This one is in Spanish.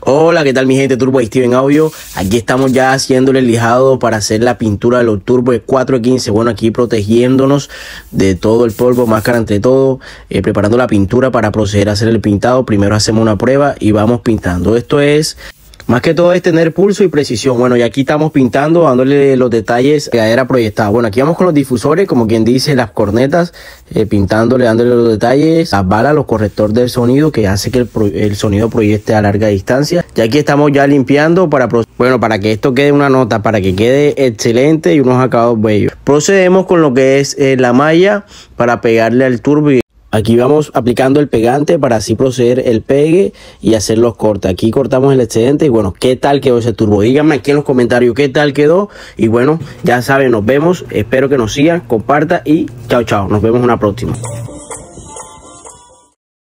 Hola, ¿qué tal mi gente? Turbo y Steven Audio. Aquí estamos ya haciéndole el lijado para hacer la pintura de los Turbo 415. Bueno, aquí protegiéndonos de todo el polvo, máscara entre todo, eh, preparando la pintura para proceder a hacer el pintado. Primero hacemos una prueba y vamos pintando. Esto es más que todo es tener pulso y precisión. Bueno, y aquí estamos pintando, dándole los detalles que era proyectado. Bueno, aquí vamos con los difusores, como quien dice, las cornetas, eh, pintándole, dándole los detalles, las balas, los correctores del sonido, que hace que el, sonido proyecte a larga distancia. Y aquí estamos ya limpiando para, bueno, para que esto quede una nota, para que quede excelente y unos acabados bellos. Procedemos con lo que es eh, la malla para pegarle al turbo. Y Aquí vamos aplicando el pegante para así proceder el pegue y hacer los cortes. Aquí cortamos el excedente y bueno, ¿qué tal quedó ese turbo? Díganme aquí en los comentarios qué tal quedó. Y bueno, ya saben, nos vemos. Espero que nos sigan, comparta y chao, chao. Nos vemos una próxima.